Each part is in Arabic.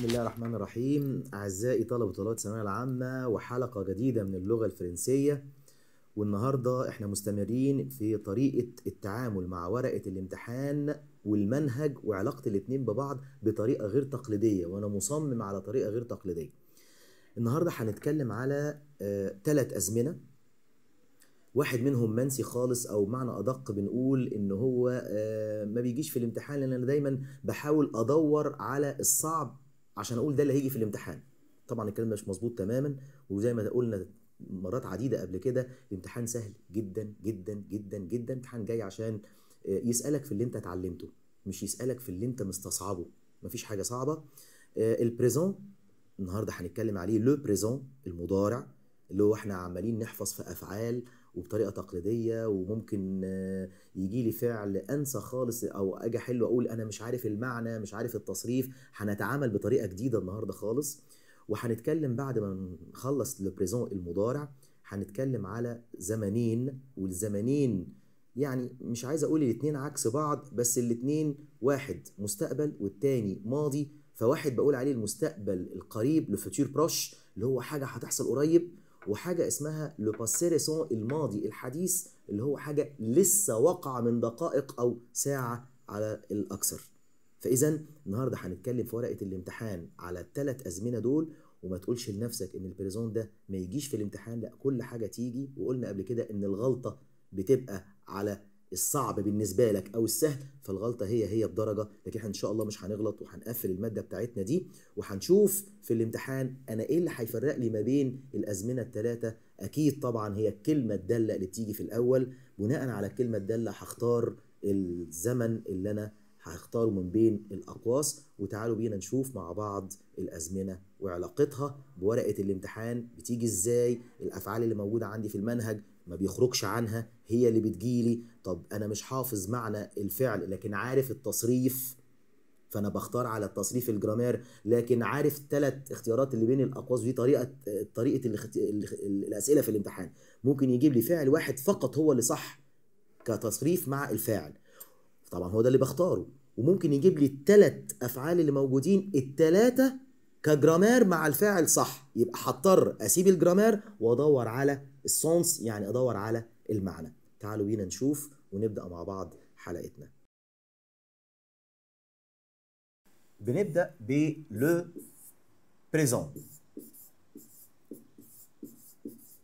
بسم الله الرحمن الرحيم أعزائي طلبة طلبة الثانوية العامة وحلقة جديدة من اللغة الفرنسية والنهاردة إحنا مستمرين في طريقة التعامل مع ورقة الامتحان والمنهج وعلاقة الاتنين ببعض بطريقة غير تقليدية وأنا مصمم على طريقة غير تقليدية النهاردة هنتكلم على ثلاث آه، أزمنة واحد منهم منسي خالص او معنى ادق بنقول ان هو آه، ما بيجيش في الامتحان لان انا دايما بحاول ادور على الصعب عشان اقول ده اللي هيجي في الامتحان طبعا الكلام ده مش مظبوط تماما وزي ما قلنا مرات عديده قبل كده الامتحان سهل جدا جدا جدا جدا امتحان جاي عشان آه، يسالك في اللي انت اتعلمته مش يسالك في اللي انت مستصعبه مفيش حاجه صعبه آه، البريزون النهارده هنتكلم عليه لو بريزون المضارع اللي هو احنا عمالين نحفظ في افعال وبطريقه تقليديه وممكن آه، يجي لي فعل انسى خالص او اجي احل اقول انا مش عارف المعنى مش عارف التصريف هنتعامل بطريقه جديده النهارده خالص وهنتكلم بعد ما نخلص لبريزون المضارع هنتكلم على زمنين والزمنين يعني مش عايز اقول الاتنين عكس بعض بس الاتنين واحد مستقبل والتاني ماضي فواحد بقول عليه المستقبل القريب لفوتير بروش اللي هو حاجه هتحصل قريب وحاجه اسمها لو باسي الماضي الحديث اللي هو حاجه لسه وقع من دقائق او ساعه على الاكثر فاذا النهارده هنتكلم في ورقه الامتحان على الثلاث ازمنه دول وما تقولش لنفسك ان البريزون ده ما يجيش في الامتحان لا كل حاجه تيجي وقلنا قبل كده ان الغلطه بتبقى على الصعب بالنسبه لك او السهل فالغلطه هي هي بدرجه لكن احنا ان شاء الله مش هنغلط وهنقفل الماده بتاعتنا دي وهنشوف في الامتحان انا ايه اللي هيفرق لي ما بين الازمنه الثلاثه اكيد طبعا هي الكلمه الداله اللي بتيجي في الاول بناء على الكلمه الداله هختار الزمن اللي انا هختاره من بين الاقواس وتعالوا بينا نشوف مع بعض الازمنه وعلاقتها بورقه الامتحان بتيجي ازاي الافعال اللي موجوده عندي في المنهج ما بيخرجش عنها هي اللي بتجيلي طب انا مش حافظ معنى الفعل لكن عارف التصريف فانا بختار على التصريف الجرامير لكن عارف ثلاث اختيارات اللي بين الاقواس دي طريقه طريقه الاسئله في الامتحان ممكن يجيب لي فعل واحد فقط هو اللي صح كتصريف مع الفاعل طبعا هو ده اللي بختاره وممكن يجيب لي الثلاث افعال اللي موجودين الثلاثه كجرامير مع الفاعل صح يبقى هضطر اسيب الجرامير وادور على السونس يعني ادور على المعنى تعالوا بينا نشوف ونبدا مع بعض حلقتنا بنبدا لو بريزون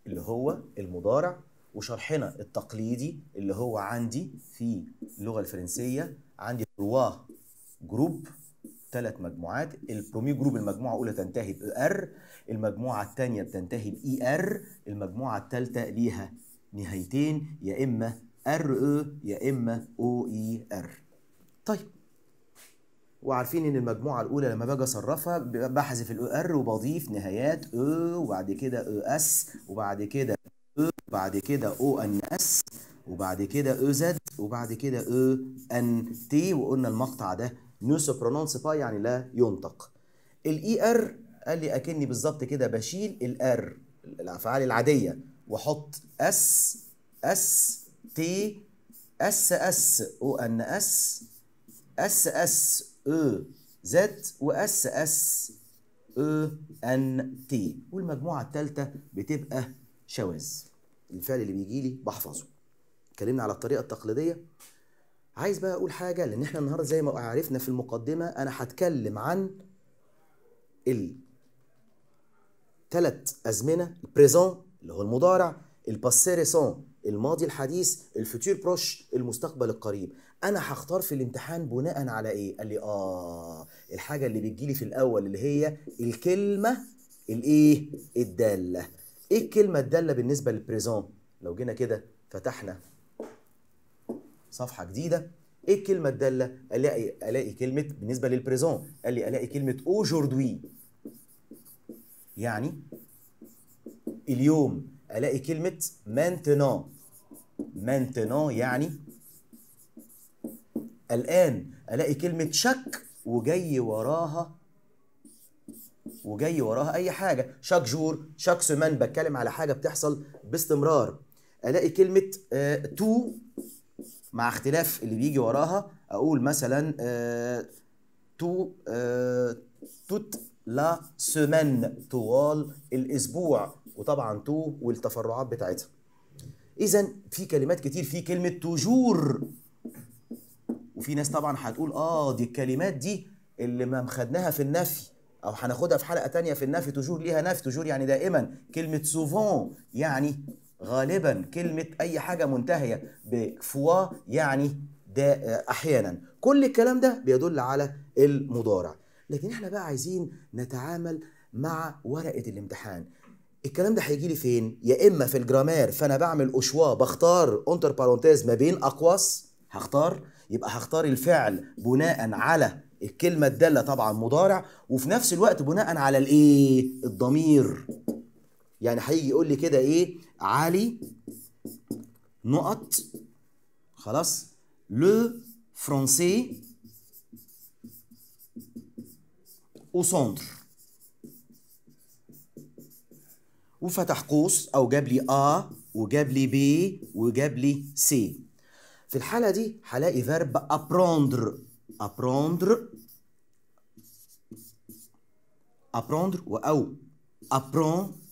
اللي هو المضارع وشرحنا التقليدي اللي هو عندي في اللغه الفرنسيه عندي روا جروب ثلاث مجموعات البرومي جروب المجموعه الاولى تنتهي ب ار المجموعه الثانيه بتنتهي ب اي e ار المجموعه الثالثه ليها نهايتين يا اما ار او e، يا اما او اي ار طيب وعارفين ان المجموعه الاولى لما باجي اصرفها بحذف الاو ار e وبضيف نهايات او وبعد كده او اس وبعد كده او وبعد كده او ان اس وبعد كده او زد وبعد كده او ان تي وقلنا المقطع ده نو برونونس با يعني لا ينطق الاي ار e قال لي اكني بالظبط كده بشيل الار الافعال العاديه واحط اس اس تي اس اس او ان اس اس اس او زد واس اس او ان تي والمجموعه الثالثه بتبقى شواذ الفعل اللي بيجي لي بحفظه اتكلمنا على الطريقه التقليديه عايز بقى اقول حاجه لان احنا النهارده زي ما عرفنا في المقدمه انا هتكلم عن تلات ازمنه البريزون اللي هو المضارع الباسي ريسون الماضي الحديث الفوتير بروش المستقبل القريب انا هختار في الامتحان بناء على ايه قال لي اه الحاجه اللي بتجيلي في الاول اللي هي الكلمه الايه الداله ايه الكلمه الداله بالنسبه للبريزون لو جينا كده فتحنا صفحه جديده ايه الكلمه الداله الاقي الاقي كلمه بالنسبه للبريزون قال لي الاقي كلمه اوجوردوي يعني اليوم الاقي كلمه مانتنان مانتنان يعني الان الاقي كلمه شك وجاي وراها وجاي وراها اي حاجه شاك جور شاك سمان بتكلم على حاجه بتحصل باستمرار الاقي كلمه آه تو مع اختلاف اللي بيجي وراها اقول مثلا آه، تو آه، توت لا سمان طوال الاسبوع وطبعا تو والتفرعات بتاعتها اذا في كلمات كتير في كلمه توجور وفي ناس طبعا هتقول اه دي الكلمات دي اللي ما خدناها في النفي او هناخدها في حلقه تانية في النفي توجور ليها نفي توجور يعني دائما كلمه سوفون يعني غالبا كلمة أي حاجة منتهية بفوا يعني ده أحيانا كل الكلام ده بيدل على المضارع لكن احنا بقى عايزين نتعامل مع ورقة الامتحان الكلام ده هيجي لي فين يا اما في الجرامير فانا بعمل اشوا بختار اونتر بارونتيز ما بين اقواس هختار يبقى هختار الفعل بناء على الكلمه الداله طبعا مضارع وفي نفس الوقت بناء على الايه الضمير يعني هيجي يقول لي كده ايه علي نقط خلاص لو فرونسي او سونتر وفتح قوس او جاب لي ا وجاب لي بي وجاب لي سي في الحالة دي هلاقي فيرب ابروندر ابروندر ابروندر او ابرون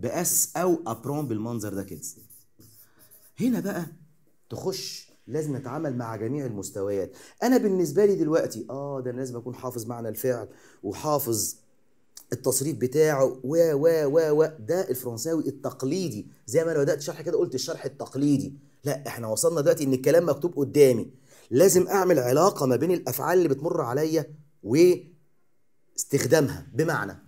باس او ابرون بالمنظر ده كده هنا بقى تخش لازم نتعامل مع جميع المستويات انا بالنسبه لي دلوقتي اه ده انا لازم اكون حافظ معنى الفعل وحافظ التصريف بتاعه و و و و ده الفرنساوي التقليدي زي ما انا بدات شرح كده قلت الشرح التقليدي لا احنا وصلنا دلوقتي ان الكلام مكتوب قدامي لازم اعمل علاقه ما بين الافعال اللي بتمر عليا واستخدامها بمعنى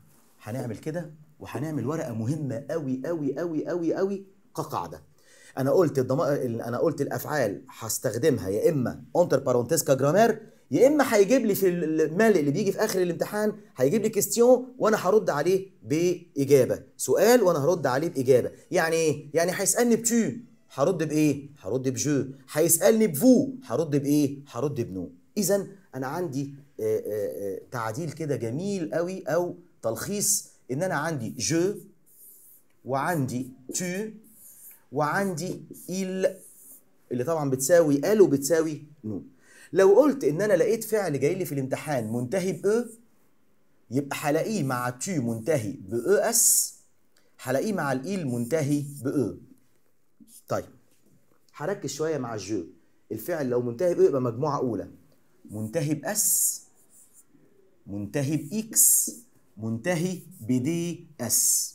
هنعمل كده وهنعمل ورقه مهمه قوي قوي قوي قوي قوي كقاعده انا قلت الدم... انا قلت الافعال هستخدمها يا اما اونتر بارونتيسكا جرامير يا اما هيجيب لي في المال اللي بيجي في اخر الامتحان هيجيب لي كيستيون وانا هرد عليه باجابه سؤال وانا هرد عليه باجابه يعني ايه يعني هيسالني بتو هرد بايه هرد بجو هيسالني بفو هرد بايه هرد بنو اذا انا عندي تعديل كده جميل قوي او تلخيص ان انا عندي جو وعندي تو وعندي il اللي طبعا بتساوي ال وبتساوي نو لو قلت ان انا لقيت فعل جاي لي في الامتحان منتهي ب يبقى هلاقيه مع تو منتهي ب اس هلاقيه مع الايل منتهي ب طيب هركز شويه مع الجو الفعل لو منتهي ب يبقى مجموعه اولى منتهي باس منتهي باكس منتهي بدي اس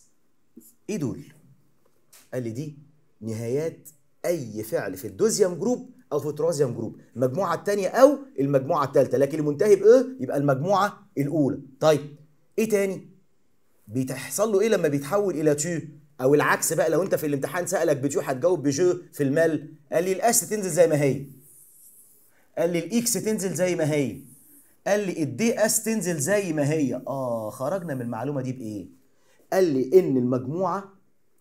ايه دول قال لي دي نهايات اي فعل في الدوزيام جروب او في الترازيام جروب المجموعه الثانيه او المجموعه الثالثه لكن المنتهي بايه e يبقى المجموعه الاولى طيب ايه تاني بيتحصل له ايه لما بيتحول الى تو او العكس بقى لو انت في الامتحان سالك بجو هتجاوب بجو في المال قال لي الاس تنزل زي ما هي قال لي الاكس تنزل زي ما هي قال لي الدي اس تنزل زي ما هي اه خرجنا من المعلومه دي بايه قال لي ان المجموعه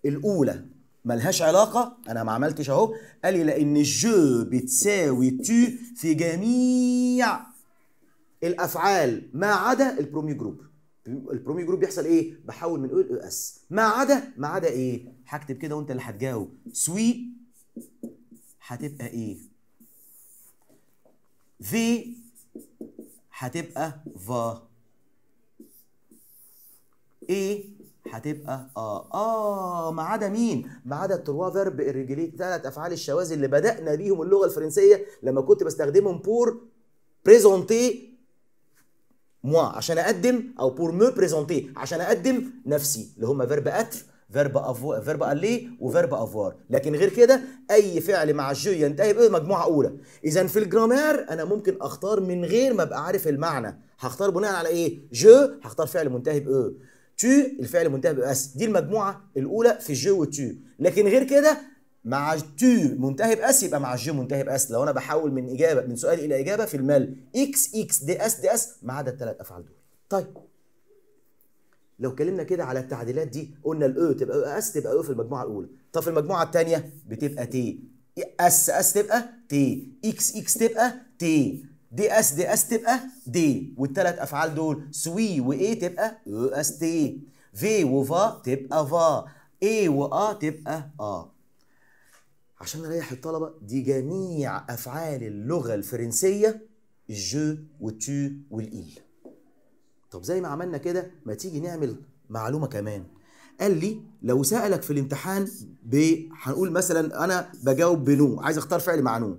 الاولى ملهاش علاقه انا ما عملتش اهو قال لي لان الجو بتساوي تو في جميع الافعال ما عدا البرومي جروب البرومي جروب بيحصل ايه بحول من اول اس ما عدا ما عدا ايه هكتب كده وانت اللي هتجاوب سوي هتبقى ايه في هتبقى فا ايه هتبقى اه اه ما عدا مين؟ ما عدا التروا فيرب الرجليه ثلاث افعال الشواذ اللي بدانا بيهم اللغه الفرنسيه لما كنت بستخدمهم بور بريزونتي موا عشان اقدم او بور مو بريزونتي عشان اقدم نفسي اللي هم فيرب اتر فيرب افوار فيرب الي وفيرب افوار لكن غير كده اي فعل مع جو ينتهي بايه مجموعه اولى اذا في الجرامير انا ممكن اختار من غير ما ابقى عارف المعنى هختار بناء على ايه جو هختار فعل منتهي بايه تو الفعل منتهي باس دي المجموعه الاولى في جو وتو لكن غير كده مع تو منتهي باس يبقى مع جو منتهي باس لو انا بحول من اجابه من سؤال الى اجابه في المال اكس اكس دي اس دي اس ما عدا الثلاث افعال دول طيب لو اتكلمنا كده على التعديلات دي قلنا الاو تبقى اس تبقى او في المجموعه الاولى طب في المجموعه الثانيه بتبقى تي إيه، اس اس تبقى تي اكس اكس تبقى تي دي اس دي اس تبقى دي والثلاث افعال دول سوي واي تبقى او اس إيه تي في وفا تبقى فا اي وآ تبقى آ عشان نريح الطلبة دي جميع أفعال اللغة الفرنسية الجو والتو والإل طب زي ما عملنا كده ما تيجي نعمل معلومه كمان قال لي لو سالك في الامتحان ب هنقول مثلا انا بجاوب بنو عايز اختار فعل مع نو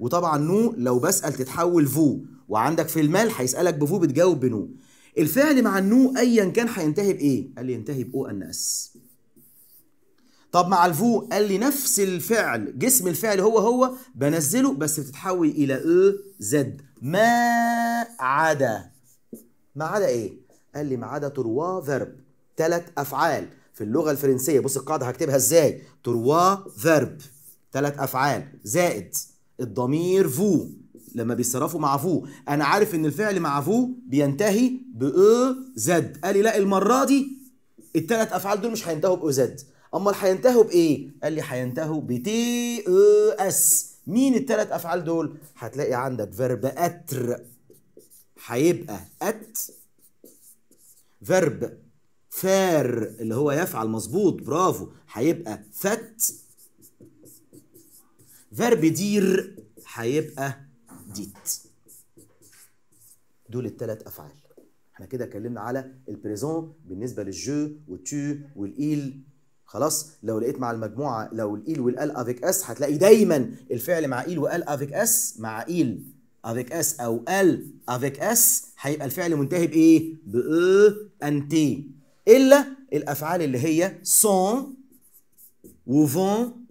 وطبعا نو لو بسال تتحول فو وعندك في المال هيسالك بفو بتجاوب بنو الفعل مع النو ايا كان هينتهي بايه قال لي ينتهي باو الناس طب مع الفو قال لي نفس الفعل جسم الفعل هو هو بنزله بس بتتحول الى ا زد ما عدا ما عدا ايه؟ قال لي ما عدا تروا فيرب ثلاث افعال في اللغه الفرنسيه بص القاعده هكتبها ازاي تروا فيرب ثلاث افعال زائد الضمير فو لما بيتصرفوا مع فو انا عارف ان الفعل مع فو بينتهي ب زد قال لي لا المره دي الثلاث افعال دول مش هينتهوا ب زد امال هينتهوا بايه قال لي هينتهوا بتي اس مين الثلاث افعال دول هتلاقي عندك فيرب اتر هيبقى ات فيرب فار اللي هو يفعل مظبوط برافو هيبقى فت فيرب دير هيبقى ديت دول الثلاث افعال احنا كده اتكلمنا على البريزون بالنسبه للجو والتو والايل خلاص لو لقيت مع المجموعه لو الايل والال افيك اس هتلاقي دايما الفعل مع ايل وال افيك اس مع ايل افيك اس أو ال افيك اس هيبقى الفعل منتهي بإيه؟ ب E and إلا الأفعال اللي هي سون وفون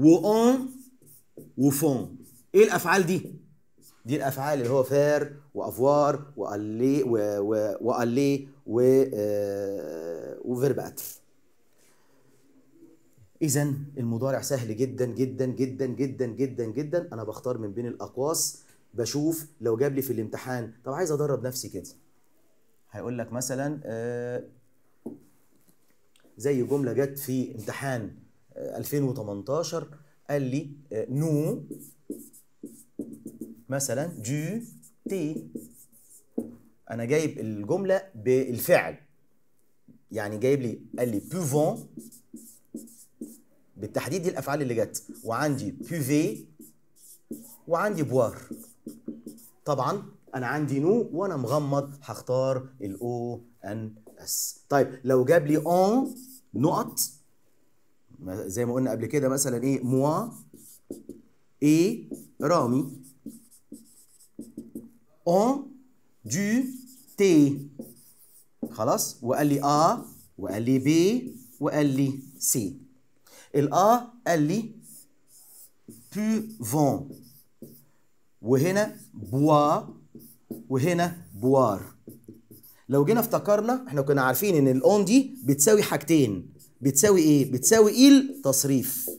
vont وفون إيه الأفعال دي؟ دي الأفعال اللي هو فار وأفوار و وألي وفيرباتر اذا المضارع سهل جدا جدا جدا جدا جدا جدا انا بختار من بين الاقواس بشوف لو جاب لي في الامتحان طب عايز ادرب نفسي كده هيقول لك مثلا آه، زي جمله جت في امتحان 2018 آه، قال لي آه، نو مثلا جو تي انا جايب الجمله بالفعل يعني جايب لي قال لي بوفون بالتحديد دي الافعال اللي جت وعندي بوفي وعندي بوار طبعا انا عندي نو وانا مغمض هختار الاو ان اس طيب لو جاب لي اون نقط زي ما قلنا قبل كده مثلا ايه موا ايه رامي اون دو تي خلاص وقال لي ا آه وقال لي بي وقال لي سي الآ قال لي بوفون وهنا بوا وهنا بوار لو جينا افتكرنا احنا كنا عارفين ان الاون دي بتساوي حاجتين بتساوي ايه؟ بتساوي إيل تصريف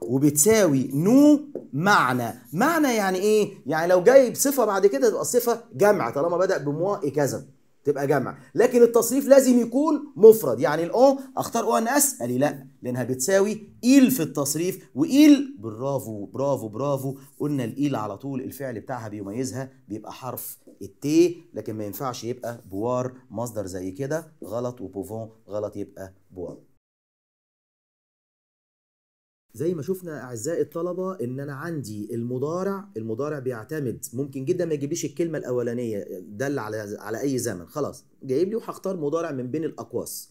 وبتساوي نو معنى معنى يعني ايه؟ يعني لو جايب صفة بعد كده تبقى الصفة جمع طالما بدأ بموا إيه كذا تبقى جمع لكن التصريف لازم يكون مفرد يعني الاو اختار او ان اس قال لي لا لانها بتساوي ايل في التصريف وايل برافو برافو برافو قلنا الايل على طول الفعل بتاعها بيميزها بيبقى حرف التي لكن ما ينفعش يبقى بوار مصدر زي كده غلط وبوفون غلط يبقى بوار زي ما شفنا اعزائي الطلبه ان انا عندي المضارع المضارع بيعتمد ممكن جدا ما يجيبليش الكلمه الاولانيه دل على على اي زمن خلاص جايب لي وهختار مضارع من بين الاقواس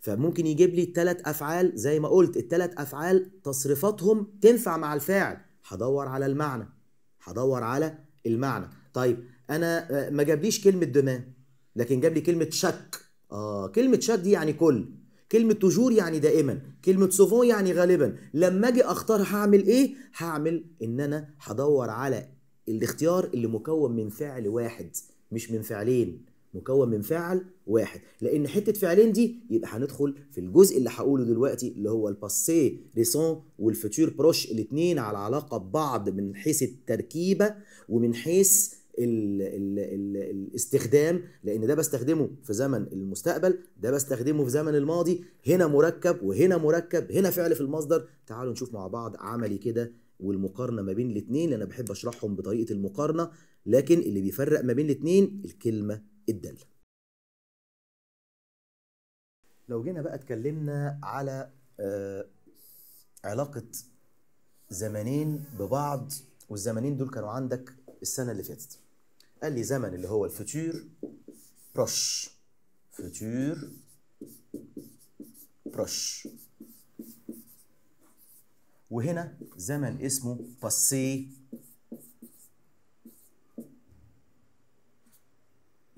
فممكن يجيب لي ثلاث افعال زي ما قلت الثلاث افعال تصريفاتهم تنفع مع الفاعل هدور على المعنى هدور على المعنى طيب انا آه، ما جابليش كلمه دماء لكن جاب لي كلمه شك اه كلمه شك دي يعني كل كلمه توجور يعني دائما كلمه سوفون يعني غالبا لما اجي اختار هعمل ايه هعمل ان انا هدور على الاختيار اللي مكون من فعل واحد مش من فعلين مكون من فعل واحد لان حته فعلين دي يبقى هندخل في الجزء اللي هقوله دلوقتي اللي هو الباسي ريسون والفوتور بروش الاثنين على علاقه ببعض من حيث التركيبه ومن حيث ال ال ال الاستخدام لان ده بستخدمه في زمن المستقبل ده بستخدمه في زمن الماضي هنا مركب وهنا مركب هنا فعل في المصدر تعالوا نشوف مع بعض عملي كده والمقارنه ما بين الاثنين لان انا بحب اشرحهم بطريقه المقارنه لكن اللي بيفرق ما بين الاثنين الكلمه الداله لو جينا بقى اتكلمنا على آه، علاقه زمانين ببعض والزمانين دول كانوا عندك السنه اللي فاتت قال لي زمن اللي هو الفوتور بروش فوتور بروش وهنا زمن اسمه باسي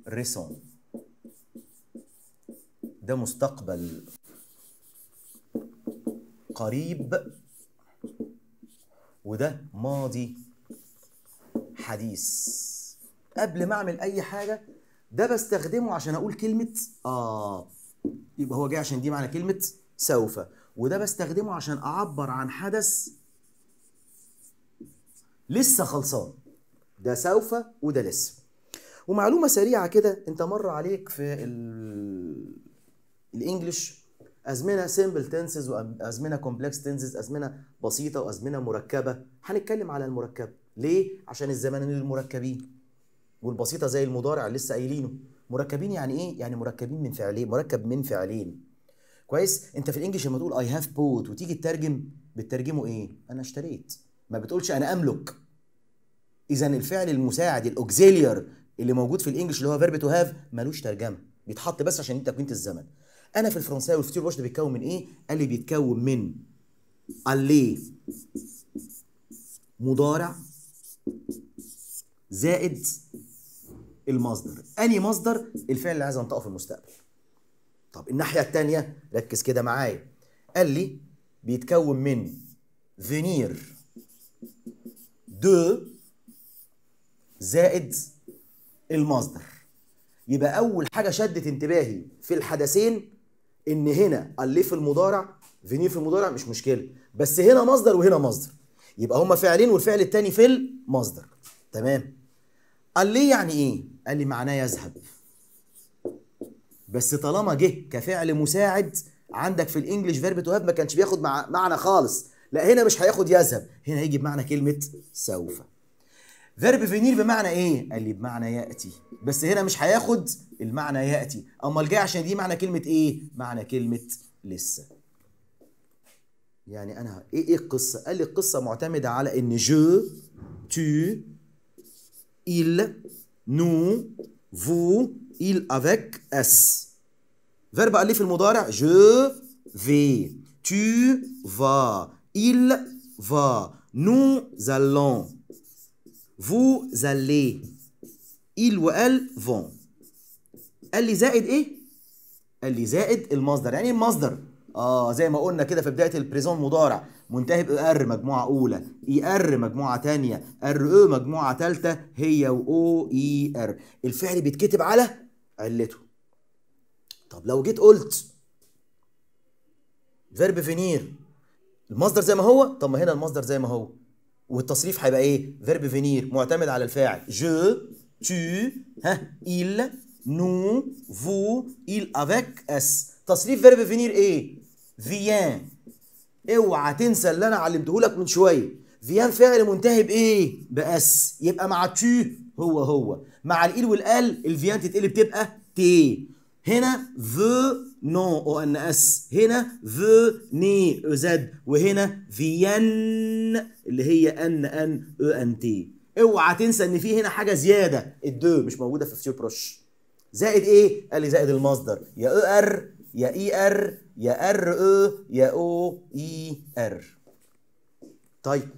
ريسون ده مستقبل قريب وده ماضي حديث قبل ما اعمل اي حاجه ده بستخدمه عشان اقول كلمه اه يبقى هو جاي عشان دي معنى كلمه سوف وده بستخدمه عشان اعبر عن حدث لسه خلصان ده سوف وده لسه ومعلومه سريعه كده انت مر عليك في الانجليش ازمنه سيمبل تنسز وازمنه كومبلكس تنسز ازمنه بسيطه وازمنه مركبه هنتكلم على المركبه ليه عشان الزمن المركبين والبسيطه زي المضارع اللي لسه قايلينه مركبين يعني ايه يعني مركبين من فعلين مركب من فعلين كويس انت في الانجليش لما تقول اي هاف بوت وتيجي تترجم بتترجمه ايه انا اشتريت ما بتقولش انا املك اذا الفعل المساعد الاوكسيليار اللي موجود في الانجليش اللي هو فيرب تو هاف ملوش ترجمه بيتحط بس عشان انت كنت الزمن انا في الفرنساوي والفتير واش بيتكون من ايه قال لي بيتكون من الي مضارع زائد المصدر اني مصدر الفعل اللي عايز انطقه في المستقبل طب الناحيه الثانيه ركز كده معايا قال لي بيتكون من فينير دو زائد المصدر يبقى اول حاجه شدت انتباهي في الحدثين ان هنا في المضارع فينير في المضارع مش مشكله بس هنا مصدر وهنا مصدر يبقى هما فعلين والفعل الثاني في المصدر تمام قال يعني ايه قال لي معناه يذهب بس طالما جه كفعل مساعد عندك في الانجليش فيرب تو هاف ما كانش بياخد معنى خالص لا هنا مش هياخد يذهب هنا هيجي بمعنى كلمه سوف فيرب فينير بمعنى ايه قال لي بمعنى ياتي بس هنا مش هياخد المعنى ياتي امال جاي عشان دي معنى كلمه ايه معنى كلمه لسه يعني انا ايه ايه القصه قال لي القصه معتمده على ان جو تو il nous, vous, il avec S. Verbe aller في المضارع je vais, tu vas, il va, nous allons, vous allez, il وال vont. اللي زائد ايه؟ اللي زائد المصدر يعني المصدر اه زي ما قلنا كده في بدايه البريزون مضارع منتهي ار مجموعه اولى اي ار مجموعه ثانيه ار او مجموعه ثالثه هي او اي ار الفعل بيتكتب على علته طب لو جيت قلت فيرب فينير المصدر زي ما هو طب ما هنا المصدر زي ما هو والتصريف هيبقى ايه فيرب فينير معتمد على الفاعل جو تو ها ايل نو فو ايل افيك اس تصريف فيرب فينير ايه فيان اوعى تنسى اللي انا علمتهولك من شويه فيان فعل منتهي بايه باس يبقى مع تي هو هو مع الايل والال الفيان تتقلب تبقى تي هنا ذ نو او ان اس هنا ذ ني او زد وهنا فيان اللي هي ان ان او ان تي اوعى تنسى ان في هنا حاجه زياده الدو مش موجوده في فيو بروش زائد ايه قال لي زائد المصدر يا او ار يا اي ار يا ار او يا او اي ار طيب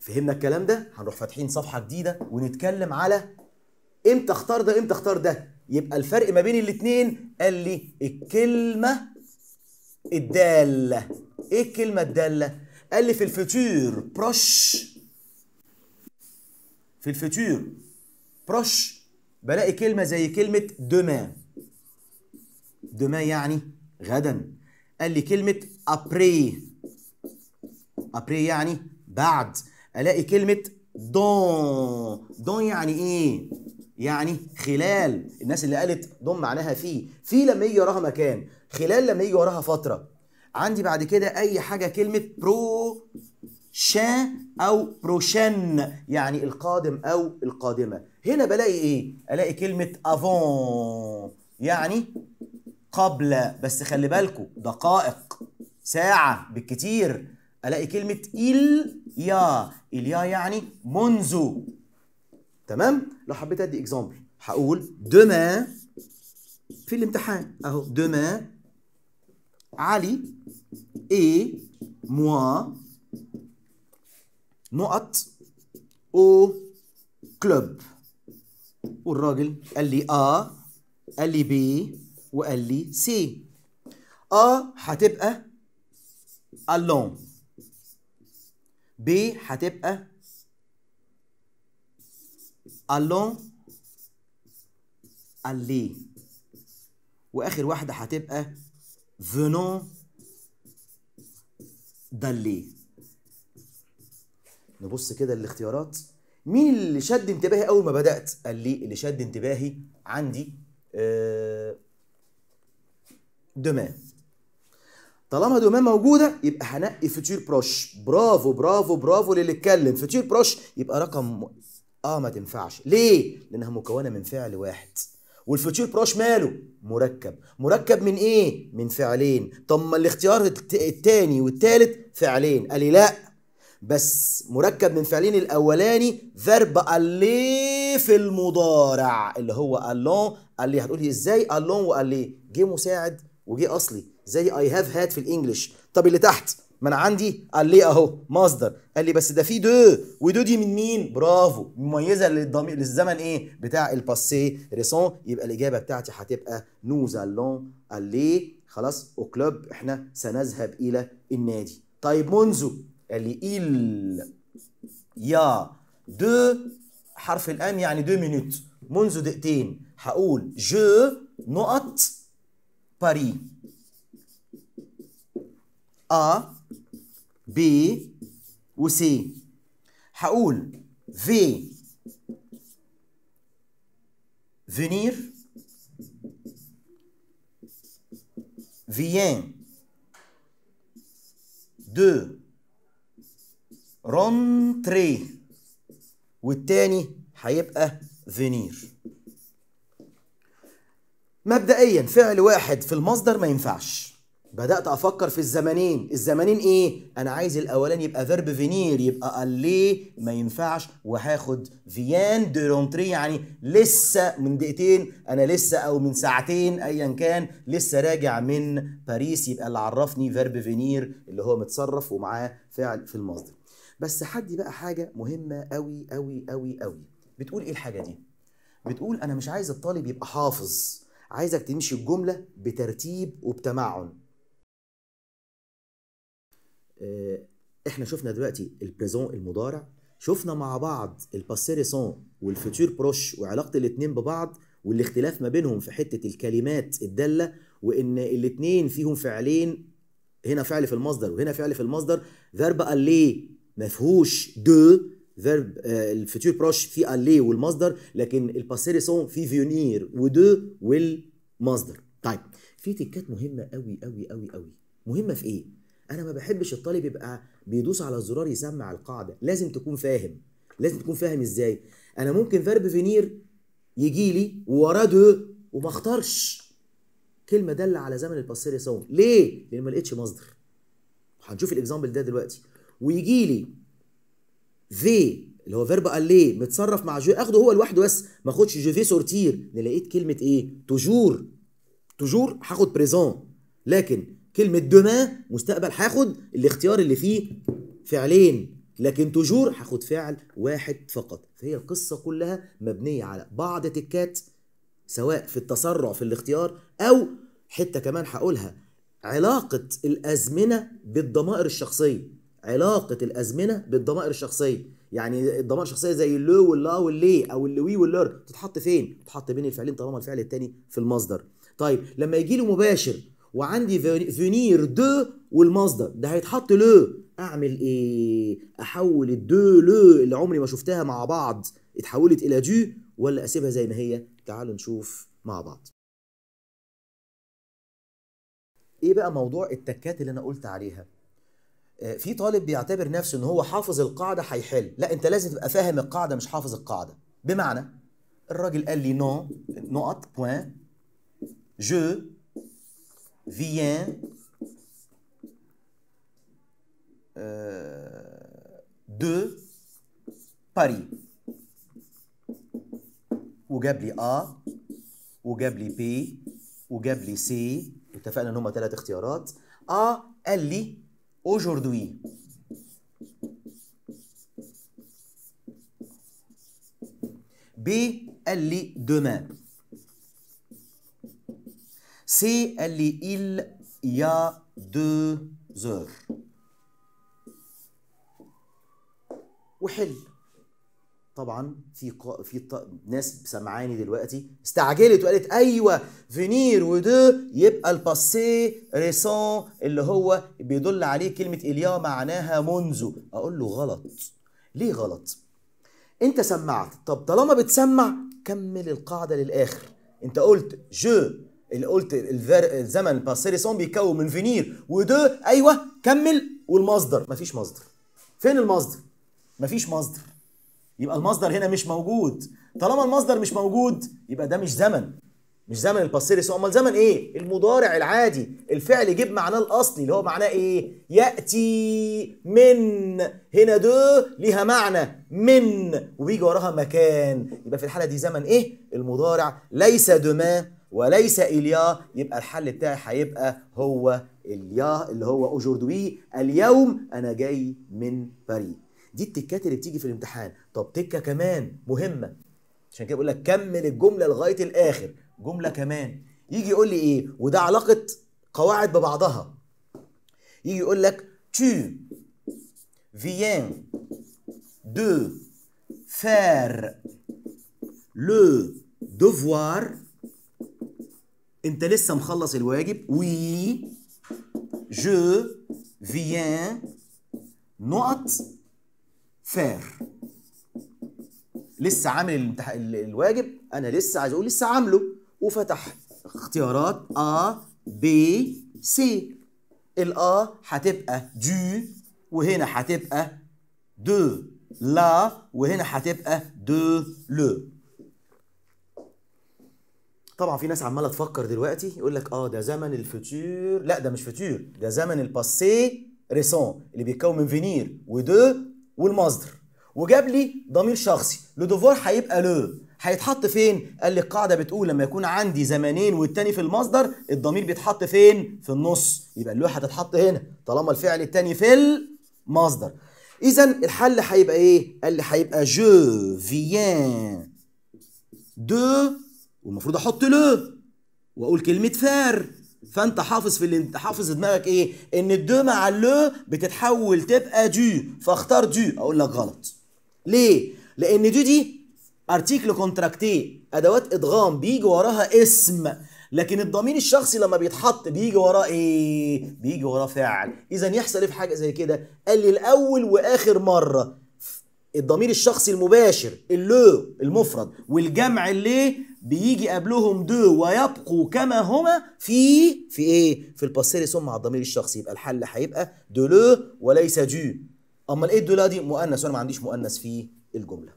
فهمنا الكلام ده هنروح فاتحين صفحه جديده ونتكلم على امتى اختار ده امتى اختار ده يبقى الفرق ما بين الاثنين قال لي الكلمه الداله ايه الكلمه الداله قال لي في الفتور بروش في الفتور بروش بلاقي كلمه زي كلمه دومان دوما يعني غدا قال لي كلمة أبري أبري يعني بعد ألاقي كلمة دون دون يعني إيه؟ يعني خلال الناس اللي قالت دون معناها في في لما يجي وراها مكان خلال لما يجي وراها فترة عندي بعد كده أي حاجة كلمة برو شا أو بروشان يعني القادم أو القادمة هنا بلاقي إيه؟ ألاقي كلمة أفون يعني قبل بس خلي بالكم دقائق ساعة بالكتير ألاقي كلمة إليا إليا يعني منذ تمام لو حبيت أدي إكزامبل هقول دوما في الامتحان أهو دوما علي إي موا نقط أو كلوب والراجل قال لي آ قال لي بي وقال لي سي اه هتبقى ألون بي هتبقى ألون اللي واخر واحده هتبقى فنون دالي نبص كده للاختيارات مين اللي شد انتباهي اول ما بدات قال لي اللي شد انتباهي عندي آه دومان طالما دومان موجوده يبقى هنقي فيتور بروش برافو برافو برافو للي اتكلم فيتور بروش يبقى رقم اه ما تنفعش ليه لانها مكونه من فعل واحد والفيتور بروش ماله مركب مركب من ايه من فعلين طب ما الاختيار الثاني والثالث فعلين قال لي لا بس مركب من فعلين الاولاني فيرب اللي في المضارع اللي هو الون قال لي هتقولي ازاي الون وقال لي جه مساعد وجه اصلي زي اي هاف هاد في الانجليش طب اللي تحت ما انا عندي قال لي اهو مصدر قال لي بس ده في دو ودو دي من مين برافو مميزه للضمير للزمن ايه بتاع الباسي ريسون يبقى الاجابه بتاعتي هتبقى نوز الون قال لي خلاص او كلوب احنا سنذهب الى النادي طيب منذ قال لي ال يا دو حرف الام يعني دو مينوت منذ دقيقتين هقول جو نقط باري أ بي و سي هقول في فينير فيان دو رونتري والتاني هيبقى فينير مبدئيا فعل واحد في المصدر ما ينفعش بدات افكر في الزمانين الزمانين ايه انا عايز الاولاني يبقى فيرب فينير يبقى الي ما ينفعش وهاخد فيان دي رونتري يعني لسه من دقيقتين انا لسه او من ساعتين ايا كان لسه راجع من باريس يبقى اللي عرفني فيرب فينير اللي هو متصرف ومعاه فعل في المصدر بس حد بقى حاجه مهمه قوي قوي قوي قوي بتقول ايه الحاجه دي بتقول انا مش عايز الطالب يبقى حافظ عايزك تمشي الجملة بترتيب وبتمعن آه، احنا شفنا دلوقتي البريزون المضارع شفنا مع بعض الباسيريسون والفوتور بروش وعلاقة الاتنين ببعض والاختلاف ما بينهم في حتة الكلمات الدالة وإن الاتنين فيهم فعلين هنا فعل في المصدر وهنا فعل في المصدر فيرب ليه ما فيهوش دو فيرب الفيتور بروش في الي والمصدر لكن الباسيري سون في فيونير ودو والمصدر طيب في تكات مهمه قوي قوي قوي قوي مهمه في ايه انا ما بحبش الطالب يبقى بيدوس على الزرار يسمع القاعده لازم تكون فاهم لازم تكون فاهم ازاي انا ممكن فيرب فينير يجي لي وراه دو وما اختارش كلمه داله على زمن الباسيري سون ليه لان ما لقيتش مصدر هنشوف الاكزامبل ده دلوقتي ويجي لي ذي اللي هو فيرب اللي متصرف مع جو اخده هو لوحده بس ما اخدش جو في سورتير لقيت كلمه ايه توجور توجور هاخد بريزون لكن كلمه دوما مستقبل هاخد الاختيار اللي فيه فعلين لكن توجور هاخد فعل واحد فقط فهي القصه كلها مبنيه على بعض تكات سواء في التسرع في الاختيار او حته كمان هقولها علاقه الازمنه بالضمائر الشخصيه علاقه الازمنه بالضمائر الشخصيه يعني الضمائر الشخصيه زي اللو واللا واللي او اللوي واللر تتحط فين تتحط بين الفعلين طالما الفعل الثاني في المصدر طيب لما يجي لي مباشر وعندي فينير دو والمصدر ده هيتحط لو اعمل ايه احول الدو لو اللي عمري ما شفتها مع بعض اتحولت الى دو ولا اسيبها زي ما هي تعالوا نشوف مع بعض ايه بقى موضوع التكات اللي انا قلت عليها آه، في طالب بيعتبر نفسه ان هو حافظ القاعده هيحل لا انت لازم تبقى فاهم القاعده مش حافظ القاعده بمعنى الراجل قال لي نو نقط بوان جو فيان دو باري وجاب لي ا وجاب لي بي وجاب لي سي اتفقنا ان هم ثلاث اختيارات ا قال لي aujourd'hui. B قال لي demain. C قال لي il y a deux heures. وحل طبعا في ق... في ط... ناس سمعاني دلوقتي استعجلت وقالت ايوه فينير ودو يبقى الباسي ريسون اللي هو بيدل عليه كلمه اليا معناها منذ اقول له غلط ليه غلط انت سمعت طب طالما بتسمع كمل القاعده للاخر انت قلت جو اللي قلت الزمن الباسي ريسون بيتكون من فينير ودو ايوه كمل والمصدر مفيش مصدر فين المصدر مفيش مصدر يبقى المصدر هنا مش موجود طالما المصدر مش موجود يبقى ده مش زمن مش زمن الباسيرس امال زمن ايه المضارع العادي الفعل جيب معناه الاصلي اللي هو معناه ايه ياتي من هنا دو ليها معنى من وبيجي وراها مكان يبقى في الحاله دي زمن ايه المضارع ليس دوما وليس اليا يبقى الحل بتاعي هيبقى هو اليا اللي هو اجوردوي اليوم انا جاي من باريس دي التكات اللي بتيجي في الامتحان طب تكه كمان مهمه عشان كده بقول لك كمل الجمله لغايه الاخر جمله كمان يجي يقول لي ايه وده علاقه قواعد ببعضها يجي يقول لك tu viens de faire le devoir انت لسه مخلص الواجب وي je viens نقط faire لسه عامل الواجب انا لسه عايز اقول لسه عامله وفتح اختيارات ا ب سي الآ هتبقى دو وهنا هتبقى دو لا وهنا هتبقى دو لو طبعا في ناس عماله تفكر دلوقتي يقول لك اه ده زمن الفوتور لا ده مش فوتور ده زمن الباسي ريسون اللي بيتكون من فينير ودو والمصدر وجاب لي ضمير شخصي لو هيبقى لو هيتحط فين؟ قال لي القاعده بتقول لما يكون عندي زمانين والتاني في المصدر الضمير بيتحط فين؟ في النص يبقى اللو هتتحط هنا طالما الفعل التاني في المصدر اذا الحل هيبقى ايه؟ قال لي هيبقى جو فيان دو والمفروض احط لو واقول كلمه فار فانت حافظ في اللي حافظ دماغك ايه ان الدو مع اللو بتتحول تبقى دو فاختار دو اقول لك غلط ليه لان دو دي ارتيكل كونتراكتي ادوات ادغام بيجي وراها اسم لكن الضمير الشخصي لما بيتحط بيجي وراه ايه بيجي وراه فعل اذا يحصل ايه في حاجه زي كده قال لي الاول واخر مره الضمير الشخصي المباشر اللو المفرد والجمع اللي بيجي قبلهم دو ويبقوا كما هما في في ايه في الباسيري سم مع الضمير الشخصي يبقى الحل هيبقى دولو وليس دو امال ايه لا دي مؤنث وانا ما عنديش مؤنث في الجمله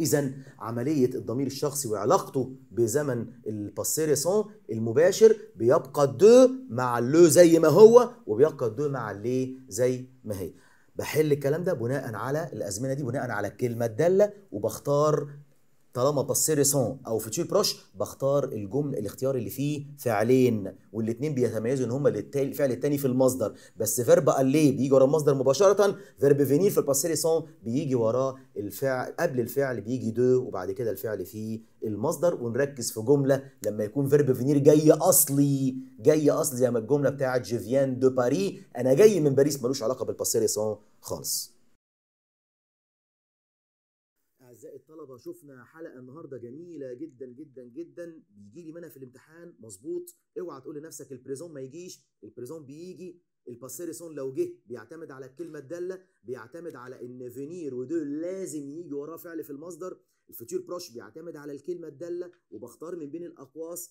اذا عمليه الضمير الشخصي وعلاقته بزمن الباسيري المباشر بيبقى الدو مع اللو زي ما هو وبيبقى الدو مع اللي زي ما هي بحل الكلام ده بناء على الازمنه دي بناء على الكلمه الداله وبختار طالما ريسون او فيتور بروش بختار الجمل الاختيار اللي فيه فعلين والاثنين بيتميزوا ان هما الفعل الثاني في المصدر بس فيرب الي بيجي ورا المصدر مباشره فيرب فينير في ريسون بيجي وراه الفعل قبل الفعل بيجي دو وبعد كده الفعل في المصدر ونركز في جمله لما يكون فيرب فينير جاي اصلي جاي اصلي زي ما الجمله بتاعت جيفيان دو باري انا جاي من باريس ملوش علاقه ريسون خالص النهارده شفنا حلقه النهارده جميله جدا جدا جدا بيجي لي منها في الامتحان مظبوط اوعى تقول لنفسك البريزون ما يجيش البريزون بيجي الباسيرسون لو جه بيعتمد على الكلمه الداله بيعتمد على ان فينير ودو لازم يجي وراه فعل في المصدر الفوتير بروش بيعتمد على الكلمه الداله وبختار من بين الاقواس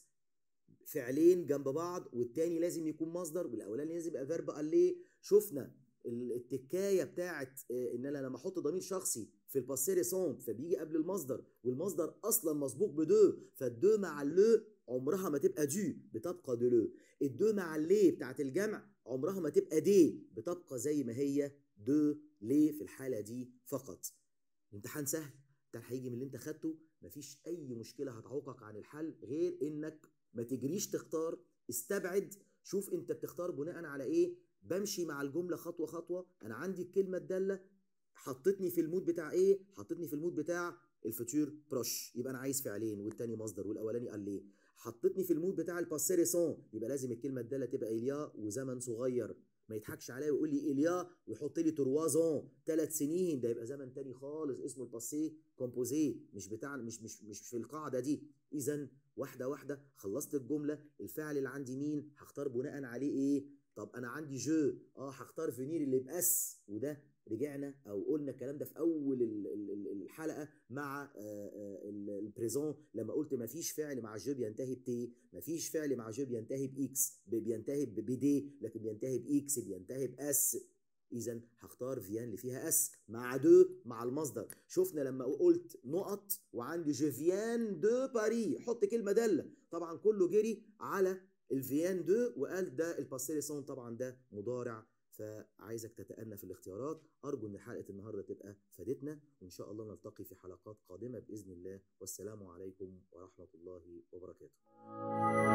فعلين جنب بعض والتاني لازم يكون مصدر والاولاني لازم يبقى فيرب ليه شفنا التكايه بتاعت آه، ان انا لما احط ضمير شخصي في الباسيري سون فبيجي قبل المصدر والمصدر اصلا مسبوق بدو فالدو مع اللو عمرها ما تبقى دو بتبقى دلو الدو مع اللي بتاعت الجمع عمرها ما تبقى دي بتبقى زي ما هي دو ليه في الحاله دي فقط امتحان سهل امتحان هيجي من اللي انت خدته مفيش اي مشكله هتعوقك عن الحل غير انك ما تجريش تختار استبعد شوف انت بتختار بناء على ايه بمشي مع الجمله خطوه خطوه انا عندي الكلمه الداله حطتني في المود بتاع ايه حطتني في المود بتاع الفوتور بروش يبقى انا عايز فعلين والتاني مصدر والاولاني قال ليه حطتني في المود بتاع الباسي ريسون يبقى لازم الكلمه الداله تبقى اليا وزمن صغير ما يضحكش عليا ويقول لي اليا ويحط لي تروازون ثلاث سنين ده يبقى زمن تاني خالص اسمه الباسيه كومبوزيه مش بتاع مش مش مش في القاعده دي اذا واحده واحده خلصت الجمله الفعل اللي عندي مين هختار بناء عليه ايه طب انا عندي جو اه هختار فينير اللي باس وده رجعنا او قلنا الكلام ده في اول الحلقه مع آه، آه، البريزون لما قلت ما فيش فعل مع جو بينتهي بتي ما فيش فعل مع جو بينتهي باكس بينتهي بدي لكن بينتهي باكس بينتهي باس اذا هختار فيان اللي فيها اس مع دو مع المصدر شفنا لما قلت نقط وعندي جو فيان دو باري حط كلمه داله طبعا كله جري على الفيان دو وقال ده الباستيري سون طبعا ده مضارع فعايزك تتأنى في الاختيارات أرجو أن حلقة النهاردة تبقى فادتنا وإن شاء الله نلتقي في حلقات قادمة بإذن الله والسلام عليكم ورحمة الله وبركاته